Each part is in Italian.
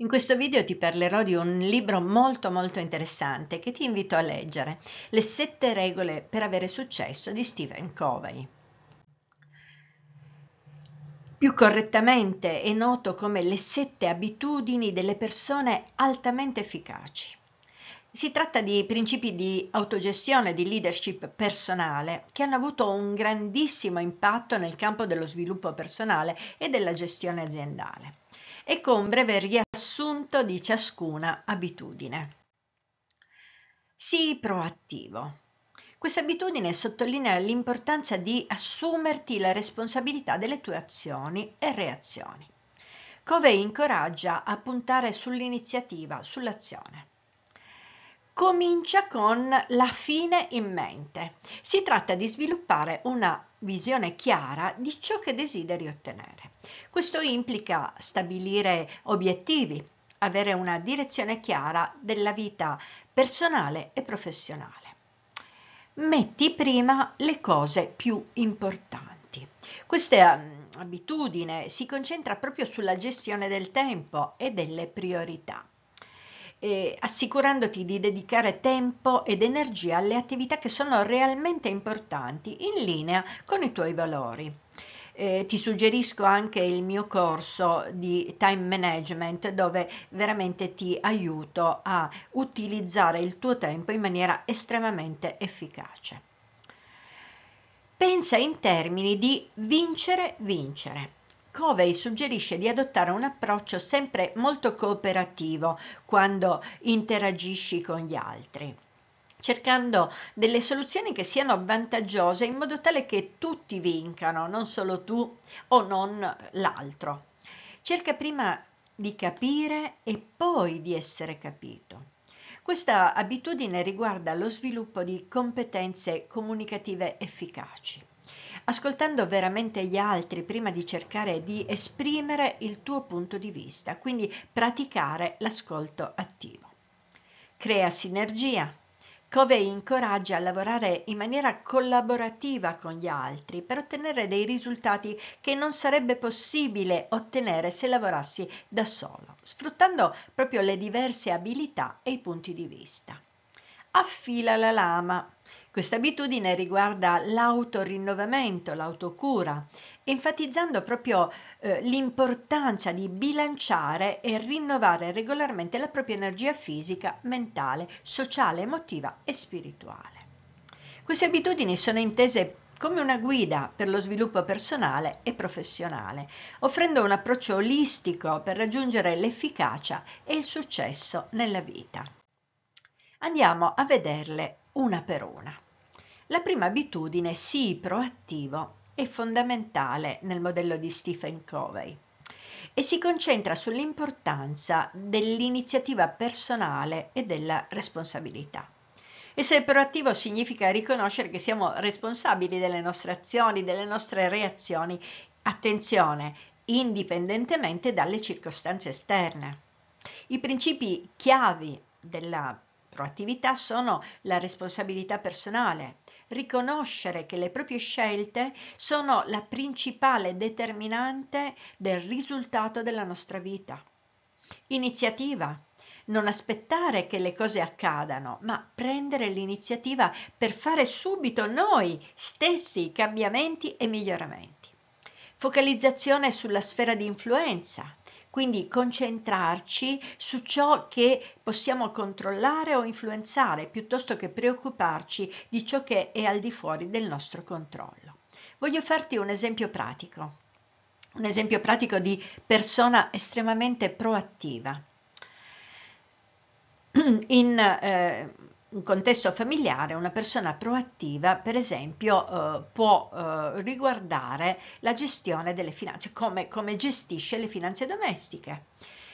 In questo video ti parlerò di un libro molto molto interessante che ti invito a leggere, Le sette regole per avere successo di Stephen Covey. Più correttamente è noto come le sette abitudini delle persone altamente efficaci. Si tratta di principi di autogestione, di leadership personale, che hanno avuto un grandissimo impatto nel campo dello sviluppo personale e della gestione aziendale. Ecco un breve riassunto riassunto di ciascuna abitudine. Sii proattivo. Questa abitudine sottolinea l'importanza di assumerti la responsabilità delle tue azioni e reazioni. Covey incoraggia a puntare sull'iniziativa, sull'azione comincia con la fine in mente. Si tratta di sviluppare una visione chiara di ciò che desideri ottenere. Questo implica stabilire obiettivi, avere una direzione chiara della vita personale e professionale. Metti prima le cose più importanti. Questa mm, abitudine si concentra proprio sulla gestione del tempo e delle priorità eh, assicurandoti di dedicare tempo ed energia alle attività che sono realmente importanti, in linea con i tuoi valori. Eh, ti suggerisco anche il mio corso di time management dove veramente ti aiuto a utilizzare il tuo tempo in maniera estremamente efficace. Pensa in termini di vincere, vincere. Covey suggerisce di adottare un approccio sempre molto cooperativo quando interagisci con gli altri cercando delle soluzioni che siano vantaggiose in modo tale che tutti vincano, non solo tu o non l'altro. Cerca prima di capire e poi di essere capito. Questa abitudine riguarda lo sviluppo di competenze comunicative efficaci ascoltando veramente gli altri prima di cercare di esprimere il tuo punto di vista, quindi praticare l'ascolto attivo. Crea sinergia. Covey incoraggia a lavorare in maniera collaborativa con gli altri per ottenere dei risultati che non sarebbe possibile ottenere se lavorassi da solo, sfruttando proprio le diverse abilità e i punti di vista affila la lama. Questa abitudine riguarda l'autorinnovamento, l'autocura, enfatizzando proprio eh, l'importanza di bilanciare e rinnovare regolarmente la propria energia fisica, mentale, sociale, emotiva e spirituale. Queste abitudini sono intese come una guida per lo sviluppo personale e professionale, offrendo un approccio olistico per raggiungere l'efficacia e il successo nella vita. Andiamo a vederle una per una. La prima abitudine, sii proattivo, è fondamentale nel modello di Stephen Covey e si concentra sull'importanza dell'iniziativa personale e della responsabilità. Essere proattivo significa riconoscere che siamo responsabili delle nostre azioni, delle nostre reazioni, attenzione, indipendentemente dalle circostanze esterne. I principi chiavi della Proattività sono la responsabilità personale, riconoscere che le proprie scelte sono la principale determinante del risultato della nostra vita. Iniziativa. Non aspettare che le cose accadano, ma prendere l'iniziativa per fare subito noi stessi cambiamenti e miglioramenti. Focalizzazione sulla sfera di influenza. Quindi concentrarci su ciò che possiamo controllare o influenzare piuttosto che preoccuparci di ciò che è al di fuori del nostro controllo. Voglio farti un esempio pratico, un esempio pratico di persona estremamente proattiva. In, eh, un contesto familiare, una persona proattiva, per esempio, eh, può eh, riguardare la gestione delle finanze, come, come, gestisce le finanze domestiche.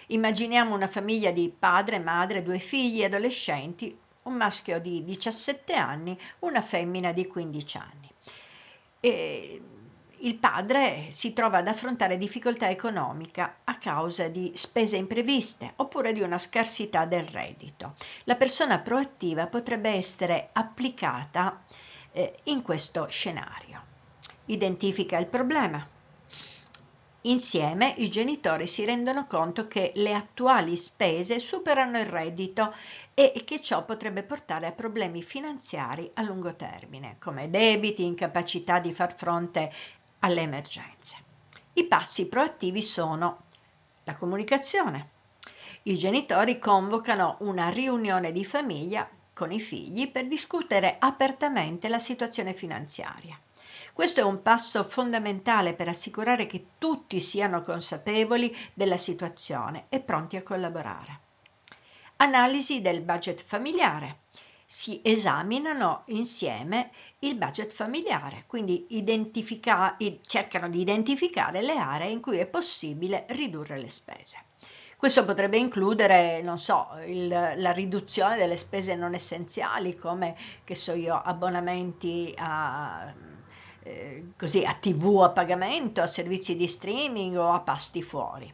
Immaginiamo una famiglia di padre, madre, due figli, adolescenti, un maschio di 17 anni, una femmina di 15 anni. E il padre si trova ad affrontare difficoltà economica a causa di spese impreviste oppure di una scarsità del reddito. La persona proattiva potrebbe essere applicata eh, in questo scenario. Identifica il problema. Insieme i genitori si rendono conto che le attuali spese superano il reddito e che ciò potrebbe portare a problemi finanziari a lungo termine, come debiti, incapacità di far fronte alle emergenze. I passi proattivi sono la comunicazione. I genitori convocano una riunione di famiglia con i figli per discutere apertamente la situazione finanziaria. Questo è un passo fondamentale per assicurare che tutti siano consapevoli della situazione e pronti a collaborare. Analisi del budget familiare si esaminano insieme il budget familiare, quindi cercano di identificare le aree in cui è possibile ridurre le spese. Questo potrebbe includere, non so, il, la riduzione delle spese non essenziali come, che so io, abbonamenti a eh, così a tv a pagamento, a servizi di streaming o a pasti fuori.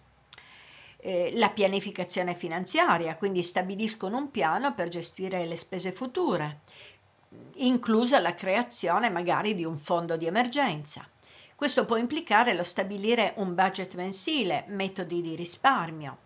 Eh, la pianificazione finanziaria, quindi stabiliscono un piano per gestire le spese future, inclusa la creazione magari di un fondo di emergenza. Questo può implicare lo stabilire un budget mensile, metodi di risparmio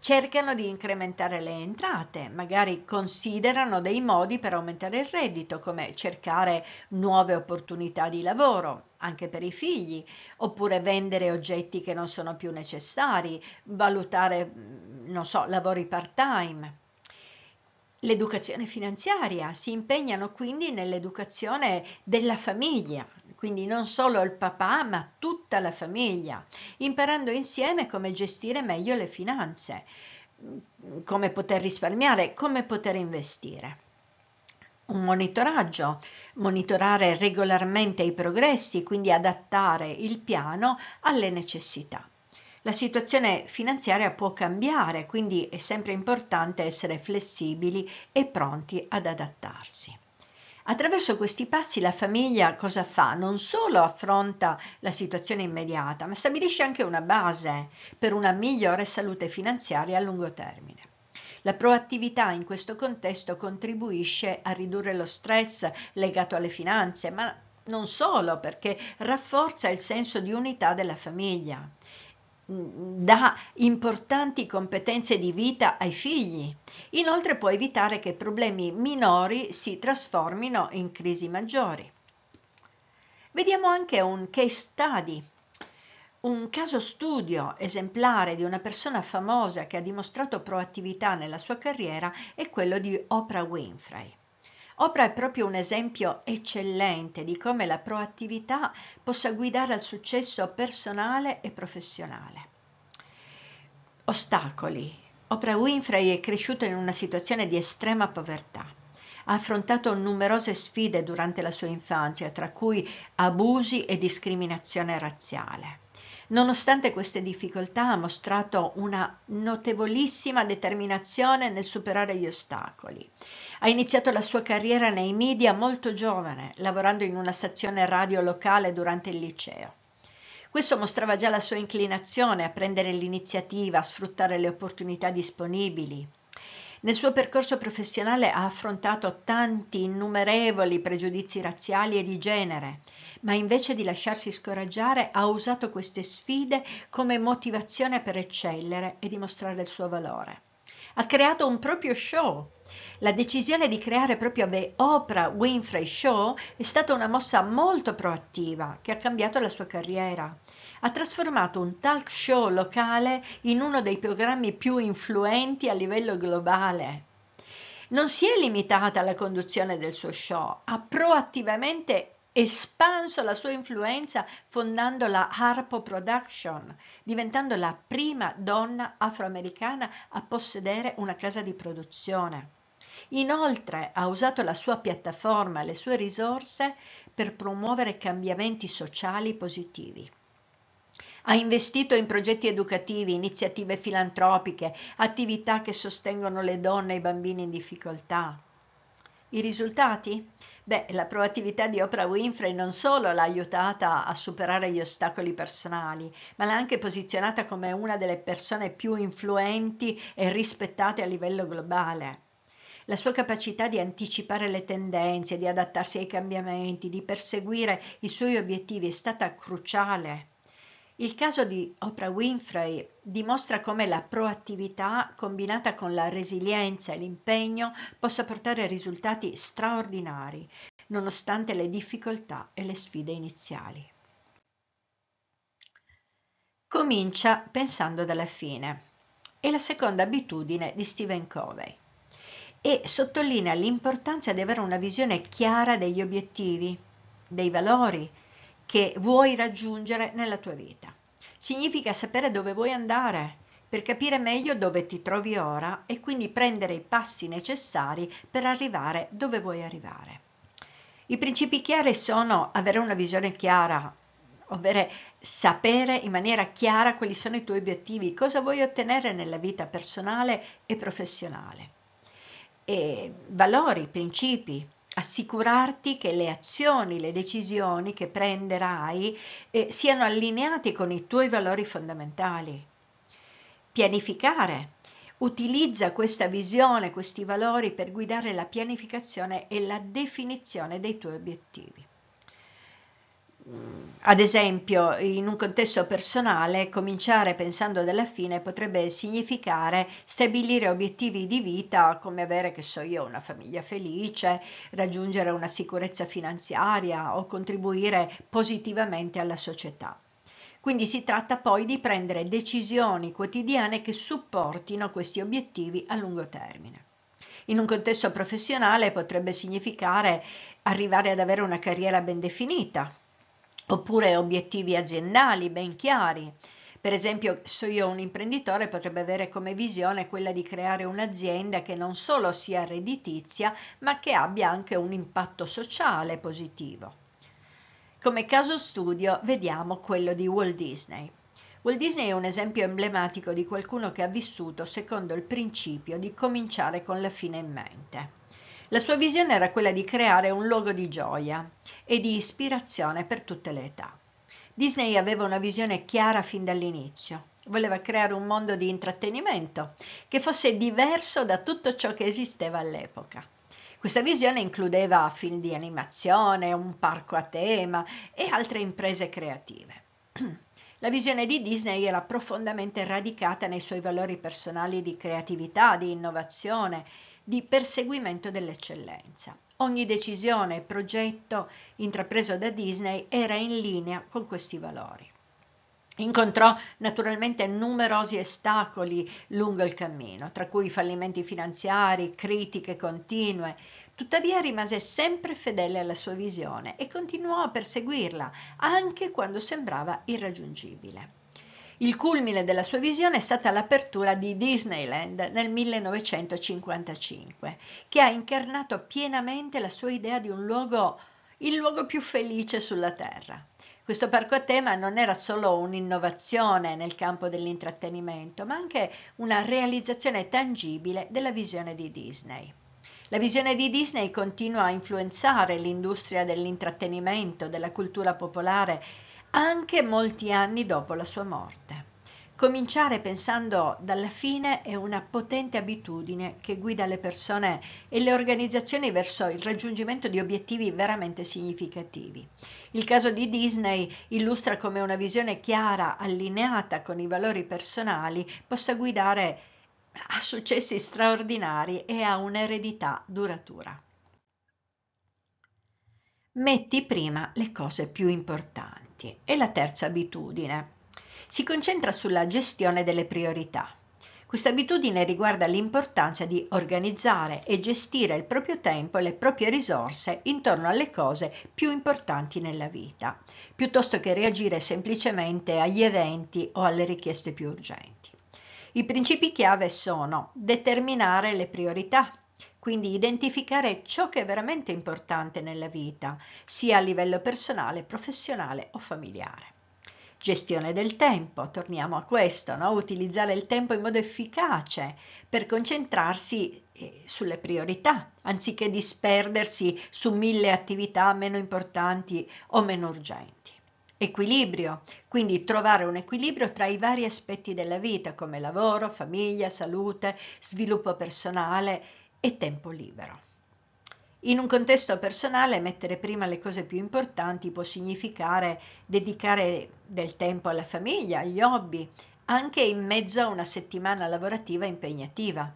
cercano di incrementare le entrate, magari considerano dei modi per aumentare il reddito, come cercare nuove opportunità di lavoro anche per i figli, oppure vendere oggetti che non sono più necessari, valutare, mm, non so, lavori part-time l'educazione finanziaria, si impegnano quindi nell'educazione della famiglia, quindi non solo il papà ma tutta la famiglia, imparando insieme come gestire meglio le finanze, come poter risparmiare, come poter investire un monitoraggio, monitorare regolarmente i progressi, quindi adattare il piano alle necessità la situazione finanziaria può cambiare, quindi è sempre importante essere flessibili e pronti ad adattarsi. Attraverso questi passi la famiglia cosa fa? Non solo affronta la situazione immediata, ma stabilisce anche una base per una migliore salute finanziaria a lungo termine. La proattività in questo contesto contribuisce a ridurre lo stress legato alle finanze, ma non solo perché rafforza il senso di unità della famiglia dà importanti competenze di vita ai figli. Inoltre può evitare che problemi minori si trasformino in crisi maggiori. Vediamo anche un case study, un caso studio esemplare di una persona famosa che ha dimostrato proattività nella sua carriera è quello di Oprah Winfrey. Oprah è proprio un esempio eccellente di come la proattività possa guidare al successo personale e professionale. Ostacoli. Oprah Winfrey è cresciuta in una situazione di estrema povertà. Ha affrontato numerose sfide durante la sua infanzia, tra cui abusi e discriminazione razziale. Nonostante queste difficoltà ha mostrato una notevolissima determinazione nel superare gli ostacoli. Ha iniziato la sua carriera nei media molto giovane, lavorando in una sezione radio locale durante il liceo. Questo mostrava già la sua inclinazione a prendere l'iniziativa, a sfruttare le opportunità disponibili, nel suo percorso professionale ha affrontato tanti innumerevoli pregiudizi razziali e di genere, ma invece di lasciarsi scoraggiare ha usato queste sfide come motivazione per eccellere e dimostrare il suo valore. Ha creato un proprio show la decisione di creare proprio The Oprah Winfrey Show è stata una mossa molto proattiva che ha cambiato la sua carriera. Ha trasformato un talk show locale in uno dei programmi più influenti a livello globale. Non si è limitata alla conduzione del suo show, ha proattivamente espanso la sua influenza fondando la Harpo Production, diventando la prima donna afroamericana a possedere una casa di produzione. Inoltre ha usato la sua piattaforma e le sue risorse per promuovere cambiamenti sociali positivi. Ha investito in progetti educativi, iniziative filantropiche, attività che sostengono le donne e i bambini in difficoltà. I risultati? Beh, la proattività di Oprah Winfrey non solo l'ha aiutata a superare gli ostacoli personali, ma l'ha anche posizionata come una delle persone più influenti e rispettate a livello globale la sua capacità di anticipare le tendenze, di adattarsi ai cambiamenti, di perseguire i suoi obiettivi è stata cruciale. Il caso di Oprah Winfrey dimostra come la proattività combinata con la resilienza e l'impegno possa portare a risultati straordinari, nonostante le difficoltà e le sfide iniziali. Comincia pensando dalla fine. È la seconda abitudine di Stephen Covey e sottolinea l'importanza di avere una visione chiara degli obiettivi, dei valori che vuoi raggiungere nella tua vita. Significa sapere dove vuoi andare per capire meglio dove ti trovi ora e quindi prendere i passi necessari per arrivare dove vuoi arrivare. I principi chiari sono avere una visione chiara, ovvero sapere in maniera chiara quali sono i tuoi obiettivi, cosa vuoi ottenere nella vita personale e professionale eh, valori, principi, assicurarti che le azioni, le decisioni che prenderai eh, siano allineate con i tuoi valori fondamentali. Pianificare. Utilizza questa visione, questi valori per guidare la pianificazione e la definizione dei tuoi obiettivi ad esempio, in un contesto personale, cominciare pensando della fine potrebbe significare stabilire obiettivi di vita come avere, che so io, una famiglia felice, raggiungere una sicurezza finanziaria o contribuire positivamente alla società. Quindi si tratta poi di prendere decisioni quotidiane che supportino questi obiettivi a lungo termine. In un contesto professionale potrebbe significare arrivare ad avere una carriera ben definita, oppure obiettivi aziendali ben chiari. Per esempio, se io un imprenditore potrebbe avere come visione quella di creare un'azienda che non solo sia redditizia, ma che abbia anche un impatto sociale positivo. Come caso studio vediamo quello di Walt Disney. Walt Disney è un esempio emblematico di qualcuno che ha vissuto secondo il principio di cominciare con la fine in mente. La sua visione era quella di creare un luogo di gioia e di ispirazione per tutte le età. Disney aveva una visione chiara fin dall'inizio. Voleva creare un mondo di intrattenimento che fosse diverso da tutto ciò che esisteva all'epoca. Questa visione includeva film di animazione, un parco a tema e altre imprese creative. La visione di Disney era profondamente radicata nei suoi valori personali di creatività, di innovazione di perseguimento dell'eccellenza. Ogni decisione e progetto intrapreso da Disney era in linea con questi valori. Incontrò naturalmente numerosi ostacoli lungo il cammino, tra cui fallimenti finanziari, critiche continue, tuttavia rimase sempre fedele alla sua visione e continuò a perseguirla anche quando sembrava irraggiungibile. Il culmine della sua visione è stata l'apertura di Disneyland nel 1955, che ha incarnato pienamente la sua idea di un luogo, il luogo più felice sulla Terra. Questo parco a tema non era solo un'innovazione nel campo dell'intrattenimento, ma anche una realizzazione tangibile della visione di Disney. La visione di Disney continua a influenzare l'industria dell'intrattenimento, della cultura popolare anche molti anni dopo la sua morte. Cominciare pensando dalla fine è una potente abitudine che guida le persone e le organizzazioni verso il raggiungimento di obiettivi veramente significativi. Il caso di Disney illustra come una visione chiara, allineata con i valori personali, possa guidare a successi straordinari e a un'eredità duratura. Metti prima le cose più importanti. E la terza abitudine si concentra sulla gestione delle priorità. Questa abitudine riguarda l'importanza di organizzare e gestire il proprio tempo e le proprie risorse intorno alle cose più importanti nella vita, piuttosto che reagire semplicemente agli eventi o alle richieste più urgenti. I principi chiave sono determinare le priorità, quindi identificare ciò che è veramente importante nella vita, sia a livello personale, professionale o familiare. Gestione del tempo, torniamo a questo, no? utilizzare il tempo in modo efficace per concentrarsi eh, sulle priorità, anziché disperdersi su mille attività meno importanti o meno urgenti. Equilibrio, quindi trovare un equilibrio tra i vari aspetti della vita come lavoro, famiglia, salute, sviluppo personale e tempo libero. In un contesto personale mettere prima le cose più importanti può significare dedicare del tempo alla famiglia, agli hobby, anche in mezzo a una settimana lavorativa impegnativa.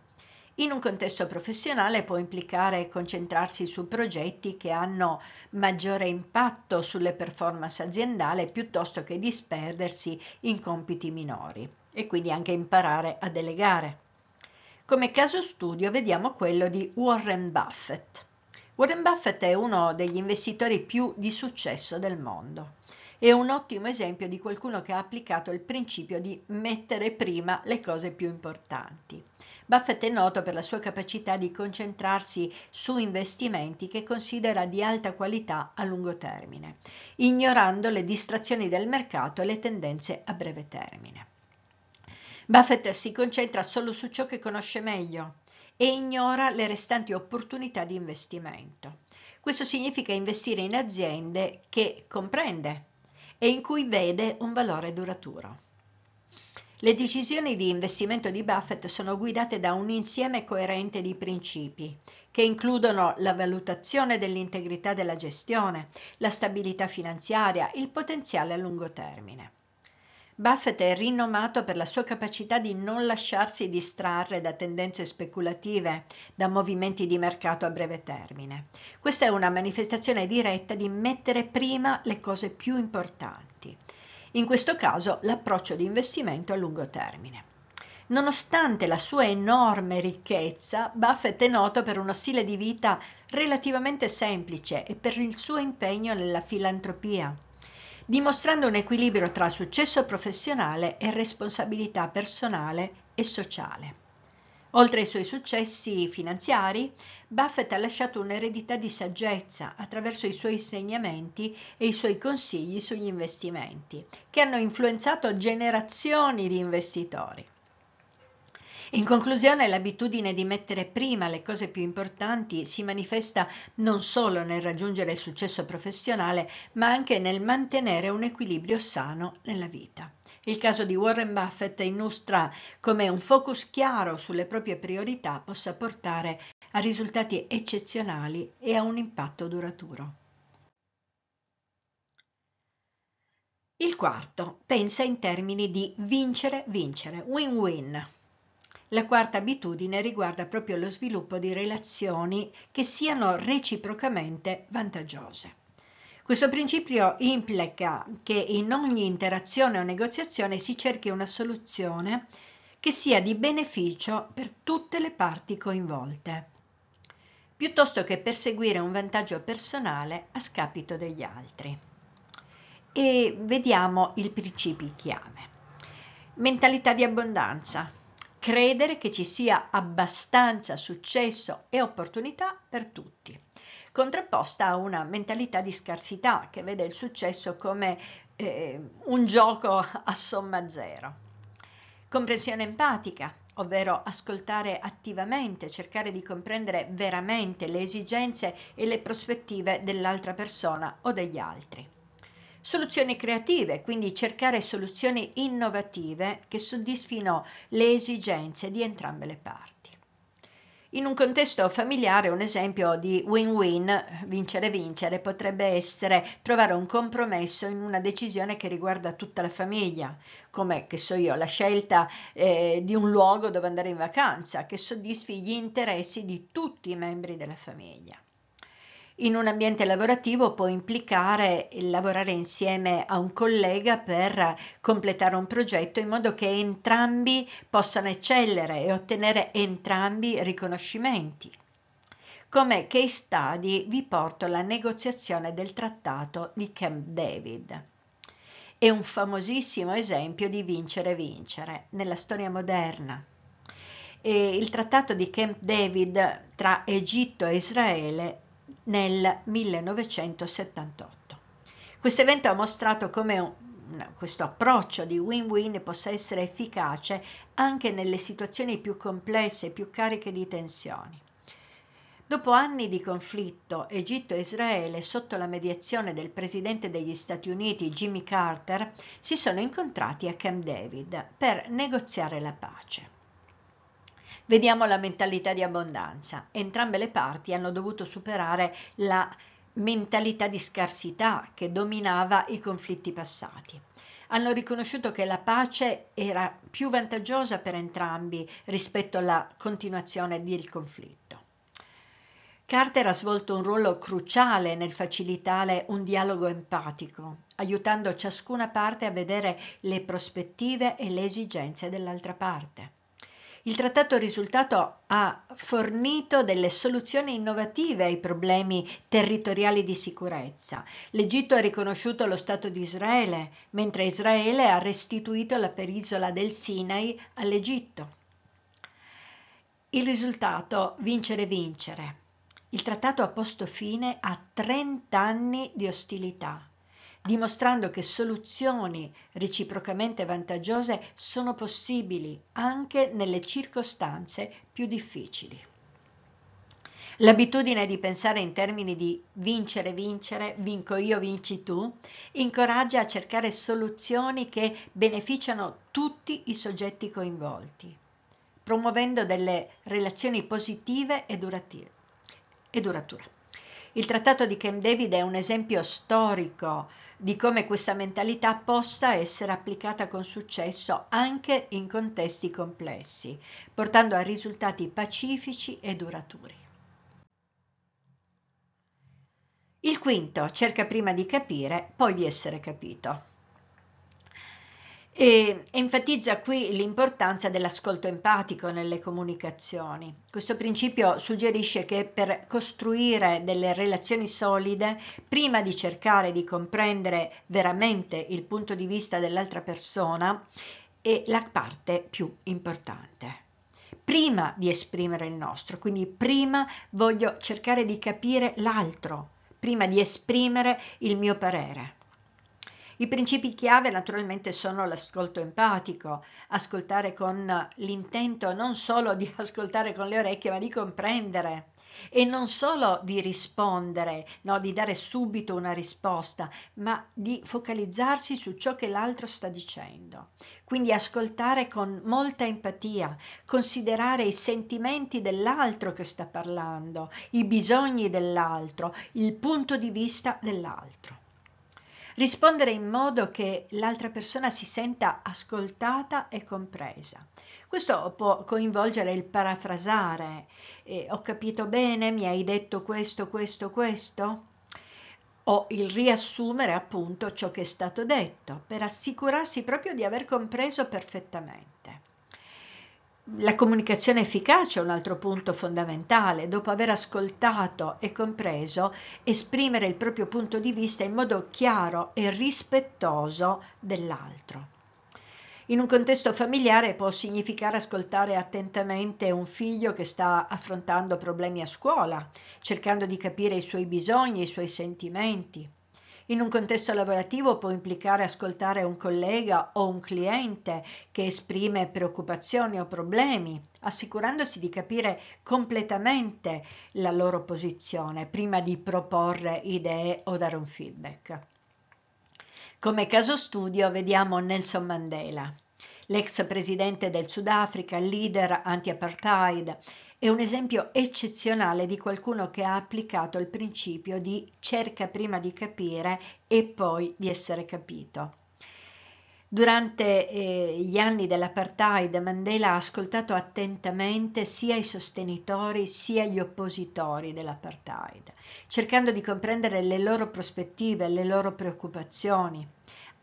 In un contesto professionale può implicare concentrarsi su progetti che hanno maggiore impatto sulle performance aziendali piuttosto che disperdersi in compiti minori e quindi anche imparare a delegare. Come caso studio vediamo quello di Warren Buffett. Warren Buffett è uno degli investitori più di successo del mondo. È un ottimo esempio di qualcuno che ha applicato il principio di mettere prima le cose più importanti. Buffett è noto per la sua capacità di concentrarsi su investimenti che considera di alta qualità a lungo termine, ignorando le distrazioni del mercato e le tendenze a breve termine. Buffett si concentra solo su ciò che conosce meglio e ignora le restanti opportunità di investimento. Questo significa investire in aziende che comprende e in cui vede un valore duraturo. Le decisioni di investimento di Buffett sono guidate da un insieme coerente di principi che includono la valutazione dell'integrità della gestione, la stabilità finanziaria, il potenziale a lungo termine. Buffett è rinomato per la sua capacità di non lasciarsi distrarre da tendenze speculative, da movimenti di mercato a breve termine. Questa è una manifestazione diretta di mettere prima le cose più importanti. In questo caso l'approccio di investimento a lungo termine. Nonostante la sua enorme ricchezza, Buffett è noto per uno stile di vita relativamente semplice e per il suo impegno nella filantropia dimostrando un equilibrio tra successo professionale e responsabilità personale e sociale. Oltre ai suoi successi finanziari, Buffett ha lasciato un'eredità di saggezza attraverso i suoi insegnamenti e i suoi consigli sugli investimenti, che hanno influenzato generazioni di investitori. In conclusione, l'abitudine di mettere prima le cose più importanti si manifesta non solo nel raggiungere il successo professionale, ma anche nel mantenere un equilibrio sano nella vita. Il caso di Warren Buffett illustra come un focus chiaro sulle proprie priorità possa portare a risultati eccezionali e a un impatto duraturo. Il quarto pensa in termini di vincere, vincere, win-win. La quarta abitudine riguarda proprio lo sviluppo di relazioni che siano reciprocamente vantaggiose. Questo principio implica che in ogni interazione o negoziazione si cerchi una soluzione che sia di beneficio per tutte le parti coinvolte, piuttosto che perseguire un vantaggio personale a scapito degli altri. E vediamo i principi chiave. Mentalità di abbondanza, credere che ci sia abbastanza successo e opportunità per tutti, contrapposta a una mentalità di scarsità che vede il successo come eh, un gioco a somma zero. Comprensione empatica, ovvero ascoltare attivamente, cercare di comprendere veramente le esigenze e le prospettive dell'altra persona o degli altri. Soluzioni creative, quindi cercare soluzioni innovative che soddisfino le esigenze di entrambe le parti. In un contesto familiare un esempio di win-win, vincere-vincere, potrebbe essere trovare un compromesso in una decisione che riguarda tutta la famiglia, come, che so io, la scelta eh, di un luogo dove andare in vacanza, che soddisfi gli interessi di tutti i membri della famiglia in un ambiente lavorativo può implicare il lavorare insieme a un collega per completare un progetto in modo che entrambi possano eccellere e ottenere entrambi riconoscimenti. Come case study vi porto la negoziazione del trattato di Camp David. È un famosissimo esempio di vincere-vincere e nella storia moderna. E il trattato di Camp David tra Egitto e Israele nel 1978. Questo evento ha mostrato come questo approccio di win-win possa essere efficace anche nelle situazioni più complesse e più cariche di tensioni. Dopo anni di conflitto, Egitto e Israele, sotto la mediazione del presidente degli Stati Uniti Jimmy Carter, si sono incontrati a Camp David per negoziare la pace. Vediamo la mentalità di abbondanza. Entrambe le parti hanno dovuto superare la mentalità di scarsità che dominava i conflitti passati. Hanno riconosciuto che la pace era più vantaggiosa per entrambi rispetto alla continuazione del conflitto. Carter ha svolto un ruolo cruciale nel facilitare un dialogo empatico, aiutando ciascuna parte a vedere le prospettive e le esigenze dell'altra parte. Il trattato risultato ha fornito delle soluzioni innovative ai problemi territoriali di sicurezza. L'Egitto ha riconosciuto lo Stato di Israele, mentre Israele ha restituito la penisola del Sinai all'Egitto. Il risultato, vincere vincere. Il trattato ha posto fine a 30 anni di ostilità dimostrando che soluzioni reciprocamente vantaggiose sono possibili anche nelle circostanze più difficili. L'abitudine di pensare in termini di vincere, vincere, vinco io, vinci tu, incoraggia a cercare soluzioni che beneficiano tutti i soggetti coinvolti, promuovendo delle relazioni positive e durature. Il trattato di Camp David è un esempio storico di come questa mentalità possa essere applicata con successo anche in contesti complessi, portando a risultati pacifici e duraturi. Il quinto cerca prima di capire, poi di essere capito e enfatizza qui l'importanza dell'ascolto empatico nelle comunicazioni. Questo principio suggerisce che per costruire delle relazioni solide, prima di cercare di comprendere veramente il punto di vista dell'altra persona, è la parte più importante. Prima di esprimere il nostro, quindi prima voglio cercare di capire l'altro, prima di esprimere il mio parere. I principi chiave naturalmente sono l'ascolto empatico, ascoltare con l'intento non solo di ascoltare con le orecchie, ma di comprendere e non solo di rispondere, no, di dare subito una risposta, ma di focalizzarsi su ciò che l'altro sta dicendo. Quindi ascoltare con molta empatia, considerare i sentimenti dell'altro che sta parlando, i bisogni dell'altro, il punto di vista dell'altro rispondere in modo che l'altra persona si senta ascoltata e compresa. Questo può coinvolgere il parafrasare, eh, ho capito bene, mi hai detto questo, questo, questo, o il riassumere appunto ciò che è stato detto, per assicurarsi proprio di aver compreso perfettamente. La comunicazione efficace è un altro punto fondamentale. Dopo aver ascoltato e compreso, esprimere il proprio punto di vista in modo chiaro e rispettoso dell'altro. In un contesto familiare può significare ascoltare attentamente un figlio che sta affrontando problemi a scuola, cercando di capire i suoi bisogni, i suoi sentimenti. In un contesto lavorativo può implicare ascoltare un collega o un cliente che esprime preoccupazioni o problemi, assicurandosi di capire completamente la loro posizione prima di proporre idee o dare un feedback. Come caso studio vediamo Nelson Mandela, l'ex presidente del Sudafrica, leader anti-apartheid, è un esempio eccezionale di qualcuno che ha applicato il principio di cerca prima di capire e poi di essere capito. Durante eh, gli anni dell'apartheid Mandela ha ascoltato attentamente sia i sostenitori sia gli oppositori dell'apartheid, cercando di comprendere le loro prospettive, le loro preoccupazioni.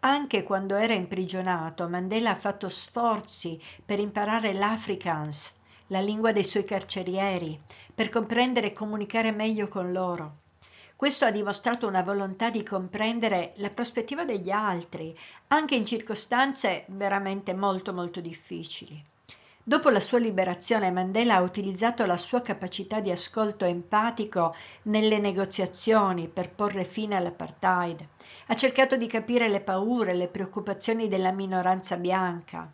Anche quando era imprigionato, Mandela ha fatto sforzi per imparare l'Afrikaans, la lingua dei suoi carcerieri, per comprendere e comunicare meglio con loro. Questo ha dimostrato una volontà di comprendere la prospettiva degli altri, anche in circostanze veramente molto molto difficili. Dopo la sua liberazione Mandela ha utilizzato la sua capacità di ascolto empatico nelle negoziazioni per porre fine all'apartheid. Ha cercato di capire le paure, e le preoccupazioni della minoranza bianca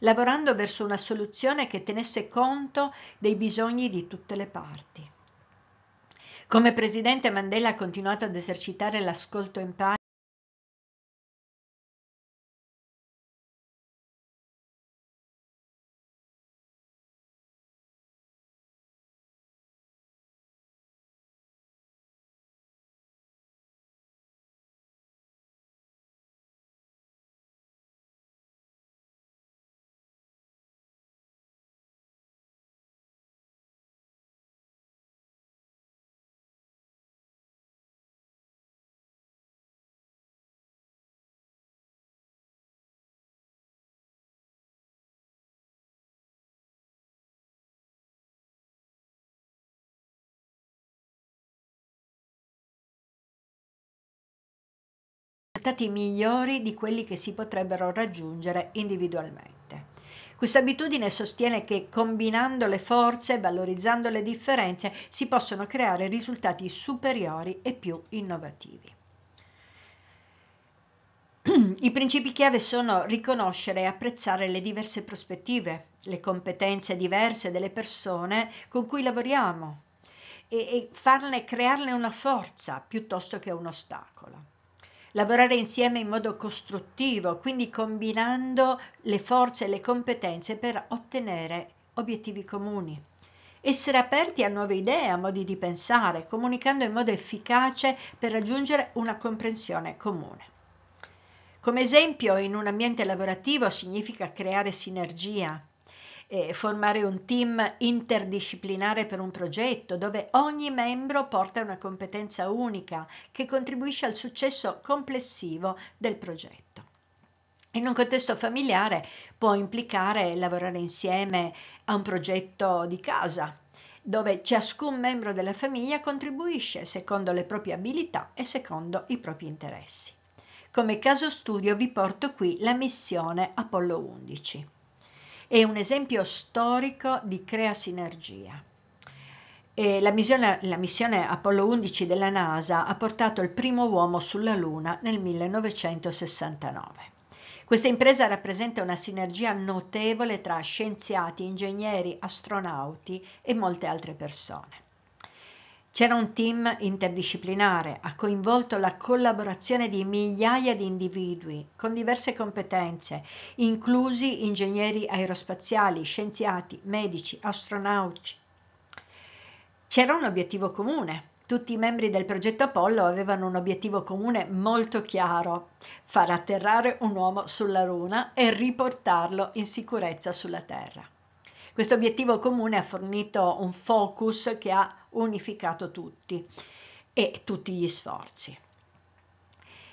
lavorando verso una soluzione che tenesse conto dei bisogni di tutte le parti. Come presidente Mandela ha continuato ad esercitare l'ascolto empatico risultati migliori di quelli che si potrebbero raggiungere individualmente. Questa abitudine sostiene che combinando le forze e valorizzando le differenze si possono creare risultati superiori e più innovativi. I principi chiave sono riconoscere e apprezzare le diverse prospettive, le competenze diverse delle persone con cui lavoriamo e, e farne, crearne una forza piuttosto che un ostacolo lavorare insieme in modo costruttivo, quindi combinando le forze e le competenze per ottenere obiettivi comuni. Essere aperti a nuove idee, a modi di pensare, comunicando in modo efficace per raggiungere una comprensione comune. Come esempio, in un ambiente lavorativo significa creare sinergia, eh, formare un team interdisciplinare per un progetto dove ogni membro porta una competenza unica che contribuisce al successo complessivo del progetto. In un contesto familiare può implicare lavorare insieme a un progetto di casa, dove ciascun membro della famiglia contribuisce secondo le proprie abilità e secondo i propri interessi. Come caso studio vi porto qui la missione Apollo 11 è un esempio storico di crea sinergia. La missione, la missione Apollo 11 della NASA ha portato il primo uomo sulla Luna nel 1969. Questa impresa rappresenta una sinergia notevole tra scienziati, ingegneri, astronauti e molte altre persone. C'era un team interdisciplinare, ha coinvolto la collaborazione di migliaia di individui con diverse competenze, inclusi ingegneri aerospaziali, scienziati, medici, astronauti. C'era un obiettivo comune. Tutti i membri del progetto Apollo avevano un obiettivo comune molto chiaro, far atterrare un uomo sulla Luna e riportarlo in sicurezza sulla Terra. Questo obiettivo comune ha fornito un focus che ha unificato tutti e tutti gli sforzi.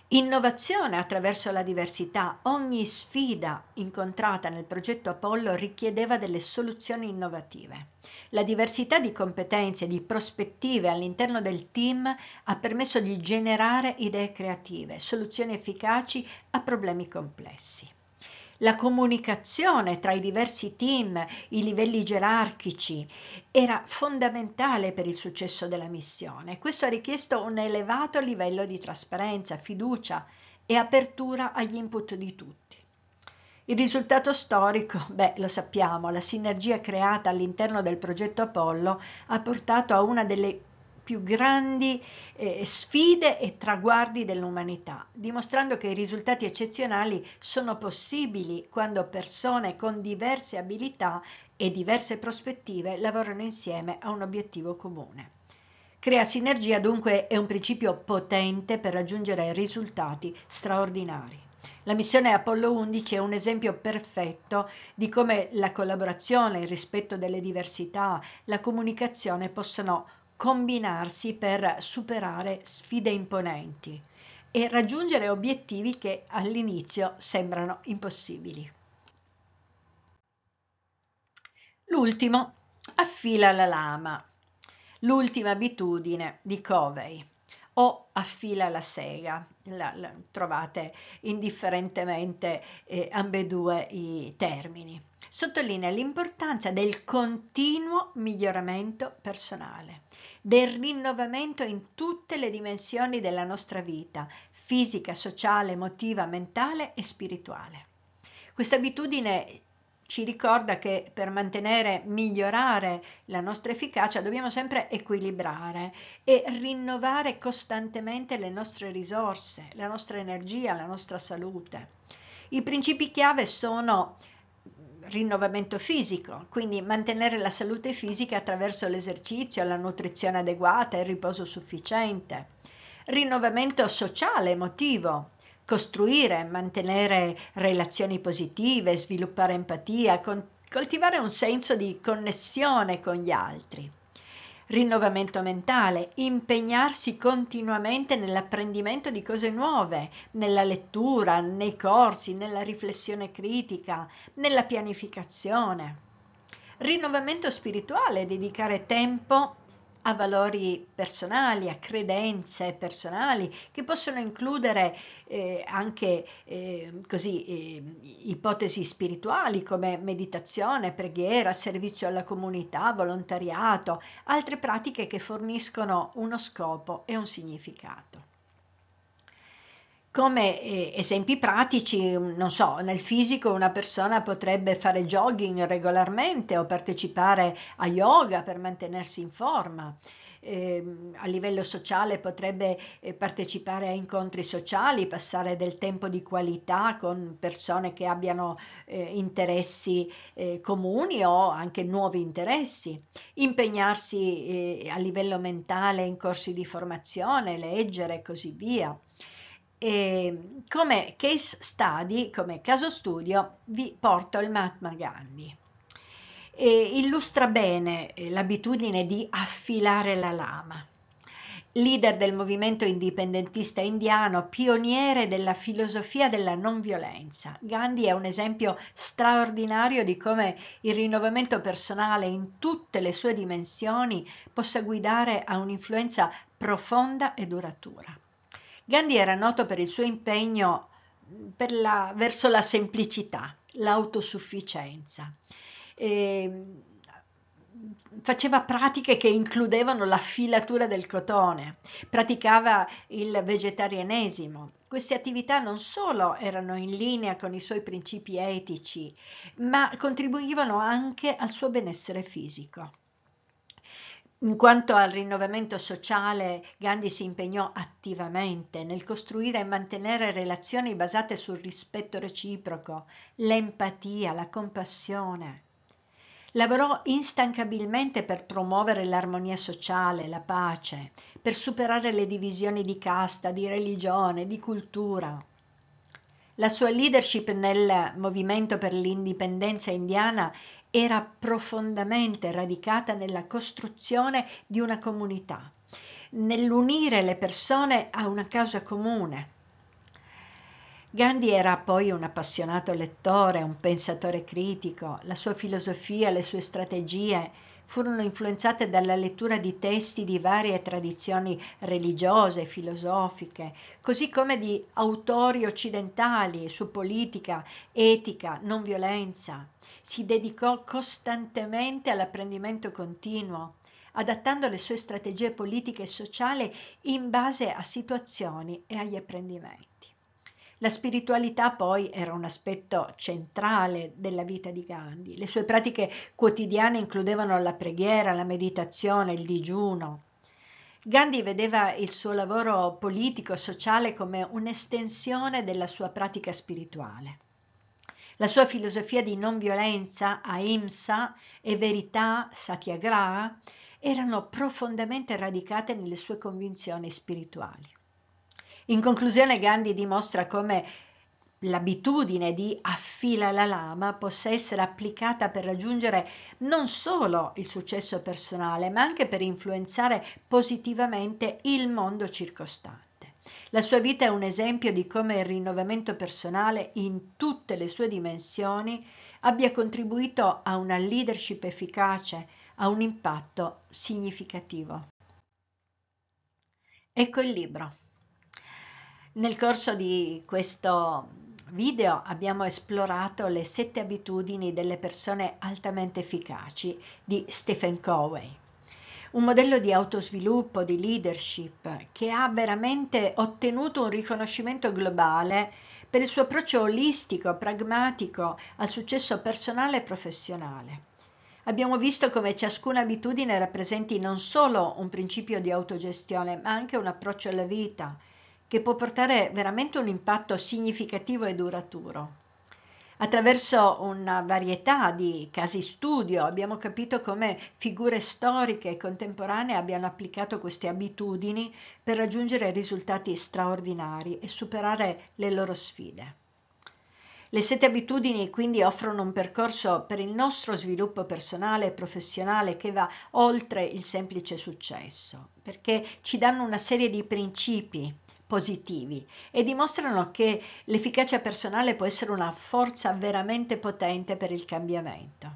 Innovazione attraverso la diversità. Ogni sfida incontrata nel progetto Apollo richiedeva delle soluzioni innovative. La diversità di competenze e di prospettive all'interno del team ha permesso di generare idee creative, soluzioni efficaci a problemi complessi la comunicazione tra i diversi team, i livelli gerarchici, era fondamentale per il successo della missione. Questo ha richiesto un elevato livello di trasparenza, fiducia e apertura agli input di tutti. Il risultato storico, beh, lo sappiamo, la sinergia creata all'interno del progetto Apollo ha portato a una delle più grandi eh, sfide e traguardi dell'umanità, dimostrando che i risultati eccezionali sono possibili quando persone con diverse abilità e diverse prospettive lavorano insieme a un obiettivo comune. Crea sinergia dunque è un principio potente per raggiungere risultati straordinari. La missione Apollo 11 è un esempio perfetto di come la collaborazione, il rispetto delle diversità, la comunicazione possono combinarsi per superare sfide imponenti e raggiungere obiettivi che all'inizio sembrano impossibili. L'ultimo affila la lama, l'ultima abitudine di Covey o affila la sega, la, la, trovate indifferentemente eh, ambedue i termini. Sottolinea l'importanza del continuo miglioramento personale del rinnovamento in tutte le dimensioni della nostra vita, fisica, sociale, emotiva, mentale e spirituale. Questa abitudine ci ricorda che per mantenere, migliorare la nostra efficacia dobbiamo sempre equilibrare e rinnovare costantemente le nostre risorse, la nostra energia, la nostra salute. I principi chiave sono rinnovamento fisico, quindi mantenere la salute fisica attraverso l'esercizio, la nutrizione adeguata, e il riposo sufficiente, rinnovamento sociale, emotivo, costruire, mantenere relazioni positive, sviluppare empatia, coltivare un senso di connessione con gli altri rinnovamento mentale, impegnarsi continuamente nell'apprendimento di cose nuove, nella lettura, nei corsi, nella riflessione critica, nella pianificazione. Rinnovamento spirituale, dedicare tempo a valori personali, a credenze personali che possono includere eh, anche eh, così, eh, ipotesi spirituali come meditazione, preghiera, servizio alla comunità, volontariato, altre pratiche che forniscono uno scopo e un significato. Come eh, esempi pratici, mm, non so, nel fisico una persona potrebbe fare jogging regolarmente o partecipare a yoga per mantenersi in forma. Eh, a livello sociale potrebbe eh, partecipare a incontri sociali, passare del tempo di qualità con persone che abbiano eh, interessi eh, comuni o anche nuovi interessi, impegnarsi a livello mentale in corsi di formazione, leggere e così via. E ehm, come case study, come caso studio, vi porto il Mahatma Gandhi. E illustra bene eh, l'abitudine di affilare la lama. Leader del movimento indipendentista indiano, pioniere della filosofia della non violenza, Gandhi è un esempio straordinario di come il rinnovamento personale in tutte le sue dimensioni possa guidare a un'influenza profonda e duratura. Gandhi era noto per il suo impegno per la, verso la semplicità, l'autosufficienza. E ehm, faceva pratiche che includevano la filatura del cotone, praticava il vegetarianesimo. Queste attività non solo erano in linea con i suoi principi etici, ma contribuivano anche al suo benessere fisico. In quanto al rinnovamento sociale, Gandhi si impegnò attivamente nel costruire e mantenere relazioni basate sul rispetto reciproco, l'empatia, la compassione. Lavorò instancabilmente per promuovere l'armonia sociale, la pace, per superare le divisioni di casta, di religione, di cultura. La sua leadership nel movimento per l'indipendenza indiana era profondamente radicata nella costruzione di una comunità, nell'unire le persone a una causa comune. Gandhi era poi un appassionato lettore, un pensatore critico, la sua filosofia, le sue strategie furono influenzate dalla lettura di testi di varie tradizioni religiose, e filosofiche, così come di autori occidentali su politica, etica, non violenza. Si dedicò costantemente all'apprendimento continuo, adattando le sue strategie politiche e sociali in base a situazioni e agli apprendimenti. La spiritualità poi era un aspetto centrale della vita di Gandhi. Le sue pratiche quotidiane includevano la preghiera, la meditazione, il digiuno. Gandhi vedeva il suo lavoro politico e sociale come un'estensione della sua pratica spirituale. La sua filosofia di non violenza, ahimsa e verità, satyagraha, erano profondamente radicate nelle sue convinzioni spirituali. In conclusione Gandhi dimostra come l'abitudine di affila la lama possa essere applicata per raggiungere non solo il successo personale, ma anche per influenzare positivamente il mondo circostante. La sua vita è un esempio di come il rinnovamento personale in tutte le sue dimensioni abbia contribuito a una leadership efficace, a un impatto significativo. Ecco il libro. Nel corso di questo video abbiamo esplorato le sette abitudini delle persone altamente efficaci di Stephen Covey, un modello di autosviluppo, di leadership che ha veramente ottenuto un riconoscimento globale per il suo approccio olistico, pragmatico al successo personale e professionale. Abbiamo visto come ciascuna abitudine rappresenti non solo un principio di autogestione, ma anche un approccio alla vita, che può portare veramente un impatto significativo e duraturo. Attraverso una varietà di casi studio abbiamo capito come figure storiche e contemporanee abbiano applicato queste abitudini per raggiungere risultati straordinari e superare le loro sfide. Le sette abitudini quindi offrono un percorso per il nostro sviluppo personale e professionale che va oltre il semplice successo, perché ci danno una serie di principi positivi e dimostrano che l'efficacia personale può essere una forza veramente potente per il cambiamento.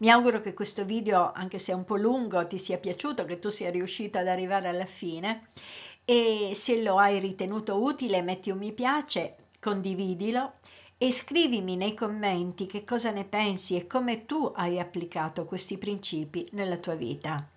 Mi auguro che questo video, anche se è un po' lungo, ti sia piaciuto, che tu sia riuscito ad arrivare alla fine e se lo hai ritenuto utile metti un mi piace, condividilo e scrivimi nei commenti che cosa ne pensi e come tu hai applicato questi principi nella tua vita.